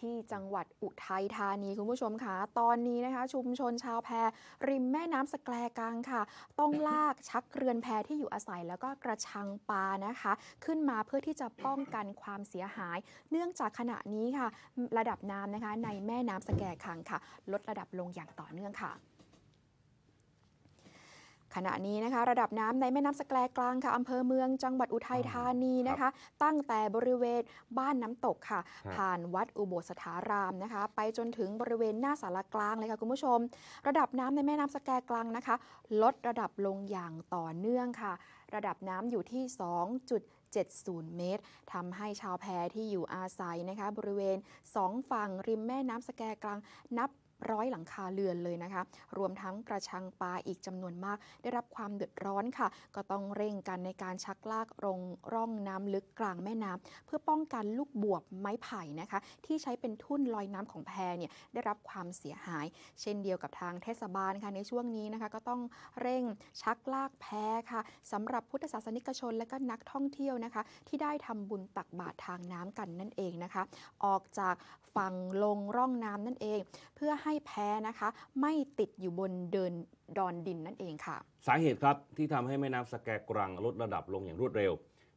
ที่จังหวัดอุทัยธานีคุณผู้ชมคะตอนนี้นะคะ ชุมชนชาวแพริมแม่น้ำสแกลกังค่ะ ต้องลากชักเรือนแพที่อยู่อาศัย แล้วก็กระชังปลานะคะ ขึ้นมาเพื่อที่จะป้องกันความเสียหาย เนื่องจากขณะนี้ค่ะ ระดับน้ำนะคะ ในแม่น้ำสแกลกังค่ะ ลดระดับลงอย่างต่อเนื่องค่ะขณะนี้นะคะ ระดับน้ำในแม่น้ำสแกลกลางค่ะอำเภอเมืองจังหวัดอุทัยธานีนะคะ ตั้งแต่บริเวณบ้านน้ำตกค่ะ ผ่านวัดอุโบสถารามนะคะ ไปจนถึงบริเวณหน้าสารกลางเลยค่ะคุณผู้ชม ระดับน้ำในแม่น้ำสแกลกลางนะคะ ลดระดับลงอย่างต่อเนื่องค่ะ ระดับน้ำอยู่ที่ 2 70 เมตร ทำให้ชาวแพที่อยู่อาศัยนะคะ บริเวณ 2 ฝั่งริมแม่น้ำสแกกลางนับร้อยหลังคาเรือนเลยนะคะ รวมทั้งกระชังปลาอีกจำนวนมาก ได้รับความเดือดร้อนค่ะ ก็ต้องเร่งกันในการชักลากรงร่องน้ำลึกกลางแม่น้ำเพื่อป้องกันลูกบวบไม้ไผ่นะคะที่ใช้เป็นทุ่นลอยน้ำของแพเนี่ยได้รับความเสียหาย เช่นเดียวกับทางเทศบาลค่ะในช่วงนี้นะคะก็ต้องเร่งชักลากแพค่ะสำหรับพุทธศาสนิกชนและก็นักท่องเที่ยวนะคะที่ได้ทำบุญตักบาตรทางน้ำกันนั่นเองนะคะ ออกจากฝั่งลงร่องน้ำนั่นเอง เพื่อให้ให้แพ้นะคะไม่ติดอยู่บนเดินดอนดินนั่นเองค่ะสาเหตุครับที่ทำให้แม่น้ำสแกกรังลดระดับลงอย่างรวดเร็ว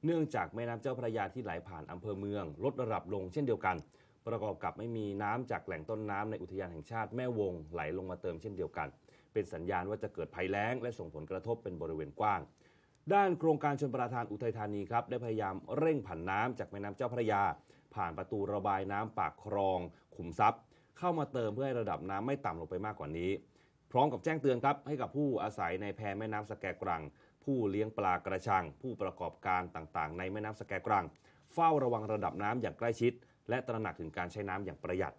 เนื่องจากแม่น้ำเจ้าพระยาที่ไหลผ่านอำเภอเมืองลดระดับลงเช่นเดียวกัน ประกอบกับไม่มีน้ำจากแหล่งต้นน้ำในอุทยานแห่งชาติแม่วงไหลลงมาเติมเช่นเดียวกัน เป็นสัญญาณว่าจะเกิดภัยแล้งและส่งผลกระทบเป็นบริเวณกว้างด้านโครงการชนประทานอุทัยธานีครับได้พยายามเร่งผันน้ำจากแม่น้ำเจ้าพระยา ผ่านประตูระบายน้ำปากคลองขุมทรัพย์เข้ามาเติมเพื่อให้ระดับน้ำไม่ต่ำลงไปมากกว่านี้พร้อมกับแจ้งเตือนครับให้กับผู้อาศัยในแพแม่น้ำสแกกรัง ผู้เลี้ยงปลากระชัง ผู้ประกอบการต่างๆ ในแม่น้ำสแกกรังเฝ้าระวังระดับน้ำอย่างใกล้ชิด และตระหนักถึงการใช้น้ำอย่างประหยัด